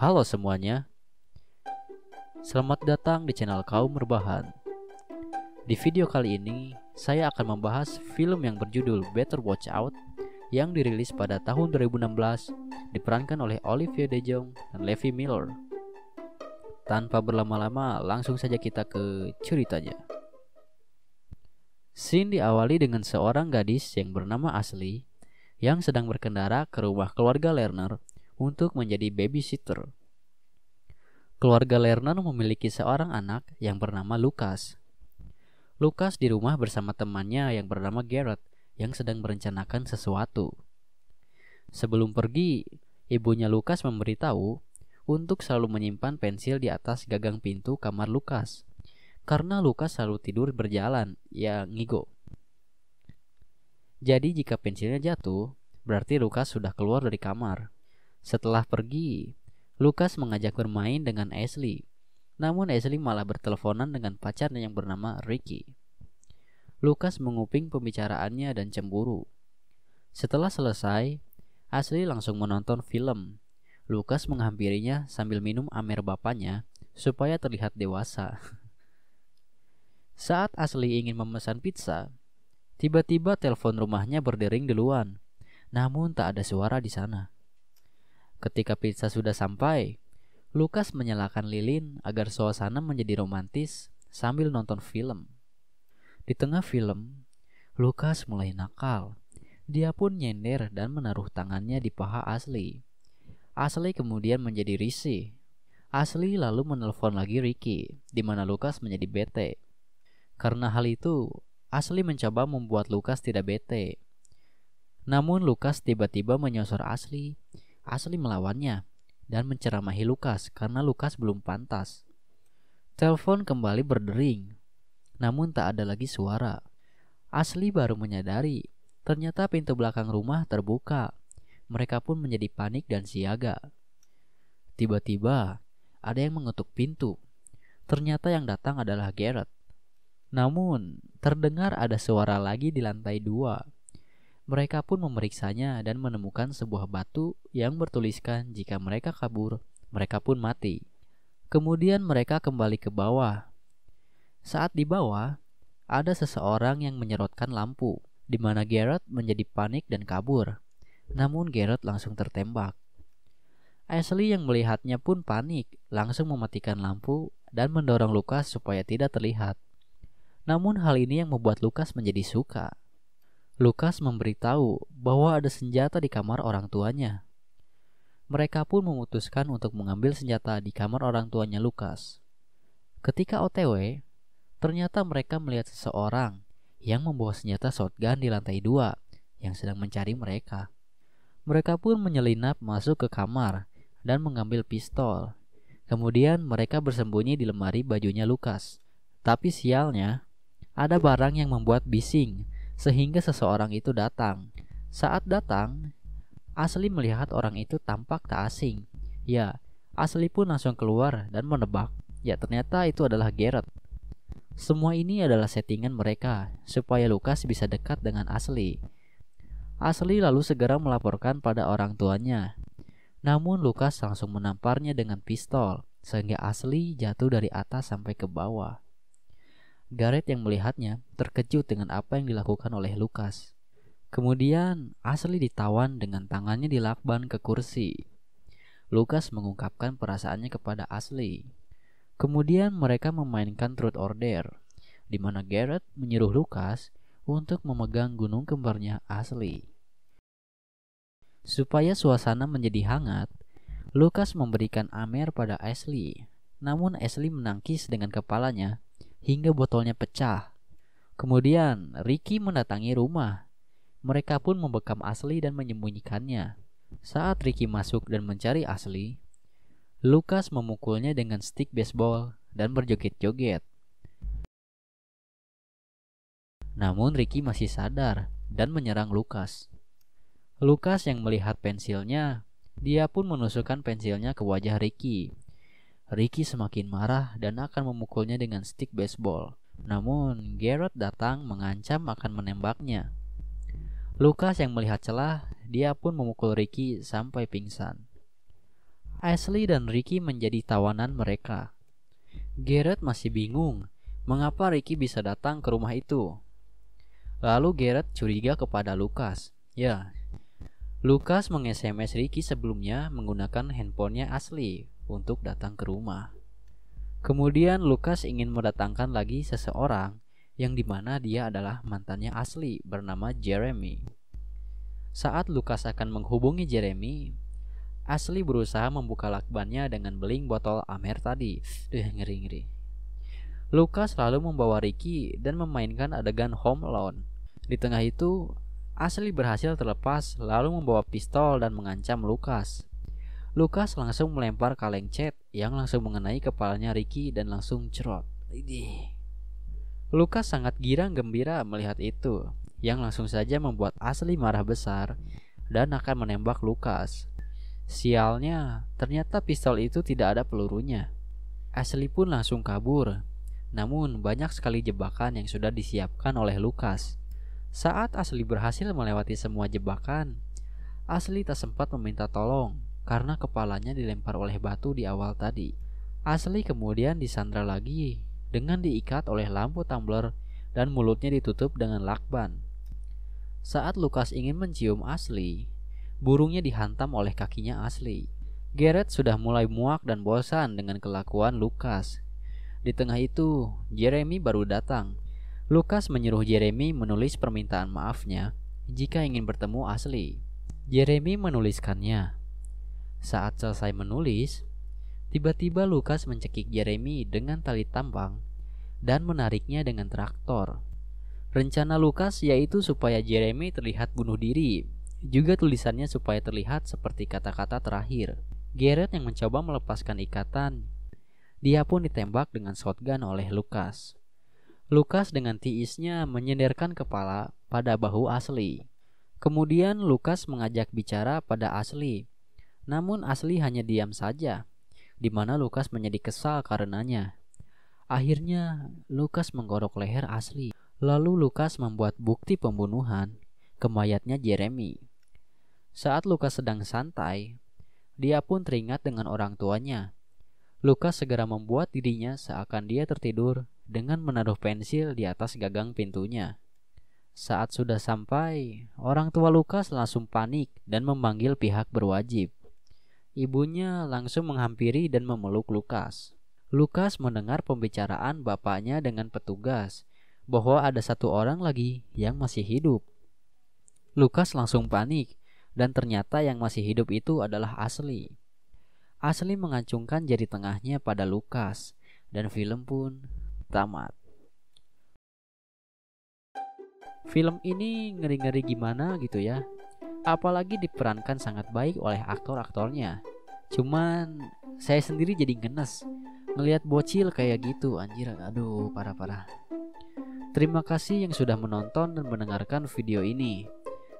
Halo semuanya, selamat datang di channel Kaum Merbahan. Di video kali ini, saya akan membahas film yang berjudul Better Watch Out yang dirilis pada tahun 2016 diperankan oleh Olivia De Jong dan Levi Miller. Tanpa berlama-lama, langsung saja kita ke ceritanya. Scene diawali dengan seorang gadis yang bernama Asli yang sedang berkendara ke rumah keluarga Lerner untuk menjadi babysitter. Keluarga Lerner memiliki seorang anak yang bernama Lukas. Lukas di rumah bersama temannya yang bernama Garrett yang sedang merencanakan sesuatu. Sebelum pergi, ibunya Lukas memberitahu untuk selalu menyimpan pensil di atas gagang pintu kamar Lukas karena Lukas selalu tidur berjalan, ya ngigo. Jadi jika pensilnya jatuh, berarti Lukas sudah keluar dari kamar. Setelah pergi, Lukas mengajak bermain dengan Ashley. Namun Ashley malah berteleponan dengan pacarnya yang bernama Ricky. Lukas menguping pembicaraannya dan cemburu. Setelah selesai, Ashley langsung menonton film. Lukas menghampirinya sambil minum amer bapaknya supaya terlihat dewasa. Saat Ashley ingin memesan pizza, tiba-tiba telepon rumahnya berdering duluan. Namun tak ada suara di sana. Ketika pizza sudah sampai, Lukas menyalakan lilin agar suasana menjadi romantis sambil nonton film. Di tengah film, Lukas mulai nakal. Dia pun nyender dan menaruh tangannya di paha Asli. Asli kemudian menjadi risih. Asli lalu menelpon lagi Ricky, di mana Lukas menjadi bete. Karena hal itu, Asli mencoba membuat Lukas tidak bete. Namun Lukas tiba-tiba menyosor Asli asli melawannya dan menceramahi Lukas karena Lukas belum pantas. Telepon kembali berdering, namun tak ada lagi suara. Asli baru menyadari, ternyata pintu belakang rumah terbuka. Mereka pun menjadi panik dan siaga. Tiba-tiba, ada yang mengetuk pintu. Ternyata yang datang adalah Garrett. Namun, terdengar ada suara lagi di lantai dua. Mereka pun memeriksanya dan menemukan sebuah batu yang bertuliskan jika mereka kabur, mereka pun mati. Kemudian mereka kembali ke bawah. Saat di bawah, ada seseorang yang menyerotkan lampu, di mana Garrett menjadi panik dan kabur. Namun Garrett langsung tertembak. Ashley yang melihatnya pun panik, langsung mematikan lampu dan mendorong Lucas supaya tidak terlihat. Namun hal ini yang membuat Lucas menjadi suka. Lukas memberitahu bahwa ada senjata di kamar orang tuanya. Mereka pun memutuskan untuk mengambil senjata di kamar orang tuanya Lukas. Ketika OTW, ternyata mereka melihat seseorang yang membawa senjata shotgun di lantai dua yang sedang mencari mereka. Mereka pun menyelinap masuk ke kamar dan mengambil pistol. Kemudian mereka bersembunyi di lemari bajunya Lukas. Tapi sialnya, ada barang yang membuat bising sehingga seseorang itu datang. Saat datang, Asli melihat orang itu tampak tak asing. Ya, Asli pun langsung keluar dan menebak. Ya, ternyata itu adalah Garrett. Semua ini adalah settingan mereka supaya Lukas bisa dekat dengan Asli. Asli lalu segera melaporkan pada orang tuanya. Namun Lukas langsung menamparnya dengan pistol sehingga Asli jatuh dari atas sampai ke bawah. Gareth yang melihatnya terkejut dengan apa yang dilakukan oleh Lukas. Kemudian, Asli ditawan dengan tangannya dilakban ke kursi. Lukas mengungkapkan perasaannya kepada Asli. Kemudian mereka memainkan Truth Order, di mana Gareth menyuruh Lukas untuk memegang gunung kembarnya Asli. Supaya suasana menjadi hangat, Lukas memberikan Amer pada Ashley. Namun Ashley menangkis dengan kepalanya hingga botolnya pecah. Kemudian Ricky mendatangi rumah. Mereka pun membekam Asli dan menyembunyikannya. Saat Ricky masuk dan mencari Asli, Lukas memukulnya dengan stick baseball dan berjoget-joget. Namun Ricky masih sadar dan menyerang Lukas. Lukas yang melihat pensilnya, dia pun menusukkan pensilnya ke wajah Ricky Ricky semakin marah dan akan memukulnya dengan stick baseball. Namun, Garrett datang mengancam akan menembaknya. Lucas yang melihat celah, dia pun memukul Ricky sampai pingsan. Ashley dan Ricky menjadi tawanan mereka. Garrett masih bingung mengapa Ricky bisa datang ke rumah itu. Lalu Garrett curiga kepada Lucas. Ya, Lucas meng-SMS Ricky sebelumnya menggunakan handphonenya Ashley untuk datang ke rumah. Kemudian Lukas ingin mendatangkan lagi seseorang yang dimana dia adalah mantannya asli bernama Jeremy. Saat Lukas akan menghubungi Jeremy, Asli berusaha membuka lakbannya dengan beling botol Amer tadi. Duh, eh, ngeri-ngeri. Lukas lalu membawa Ricky dan memainkan adegan home loan. Di tengah itu, Asli berhasil terlepas lalu membawa pistol dan mengancam Lukas. Lukas langsung melempar kaleng cat yang langsung mengenai kepalanya Ricky dan langsung cerot. Idih. Lukas sangat girang gembira melihat itu, yang langsung saja membuat Asli marah besar dan akan menembak Lukas. Sialnya, ternyata pistol itu tidak ada pelurunya. Asli pun langsung kabur. Namun, banyak sekali jebakan yang sudah disiapkan oleh Lukas. Saat Asli berhasil melewati semua jebakan, Asli tak sempat meminta tolong karena kepalanya dilempar oleh batu di awal tadi. Asli kemudian disandra lagi dengan diikat oleh lampu tumbler dan mulutnya ditutup dengan lakban. Saat Lukas ingin mencium Asli, burungnya dihantam oleh kakinya Asli. Garrett sudah mulai muak dan bosan dengan kelakuan Lukas. Di tengah itu, Jeremy baru datang. Lukas menyuruh Jeremy menulis permintaan maafnya jika ingin bertemu Asli. Jeremy menuliskannya saat selesai menulis, tiba-tiba Lukas mencekik Jeremy dengan tali tambang dan menariknya dengan traktor. Rencana Lukas yaitu supaya Jeremy terlihat bunuh diri, juga tulisannya supaya terlihat seperti kata-kata terakhir. Garrett yang mencoba melepaskan ikatan, dia pun ditembak dengan shotgun oleh Lukas. Lukas dengan tiisnya menyenderkan kepala pada bahu Asli. Kemudian Lukas mengajak bicara pada Asli namun Asli hanya diam saja, di mana Lukas menjadi kesal karenanya. Akhirnya, Lukas menggorok leher Asli. Lalu Lukas membuat bukti pembunuhan ke mayatnya Jeremy. Saat Lukas sedang santai, dia pun teringat dengan orang tuanya. Lukas segera membuat dirinya seakan dia tertidur dengan menaruh pensil di atas gagang pintunya. Saat sudah sampai, orang tua Lukas langsung panik dan memanggil pihak berwajib. Ibunya langsung menghampiri dan memeluk Lukas. Lukas mendengar pembicaraan bapaknya dengan petugas bahwa ada satu orang lagi yang masih hidup. Lukas langsung panik dan ternyata yang masih hidup itu adalah Asli. Asli mengacungkan jari tengahnya pada Lukas dan film pun tamat. Film ini ngeri-ngeri gimana gitu ya apalagi diperankan sangat baik oleh aktor-aktornya. Cuman saya sendiri jadi ngenes ngelihat bocil kayak gitu anjir aduh parah-parah. Terima kasih yang sudah menonton dan mendengarkan video ini.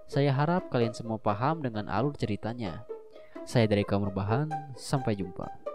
Saya harap kalian semua paham dengan alur ceritanya. Saya dari Kamur Bahan, sampai jumpa.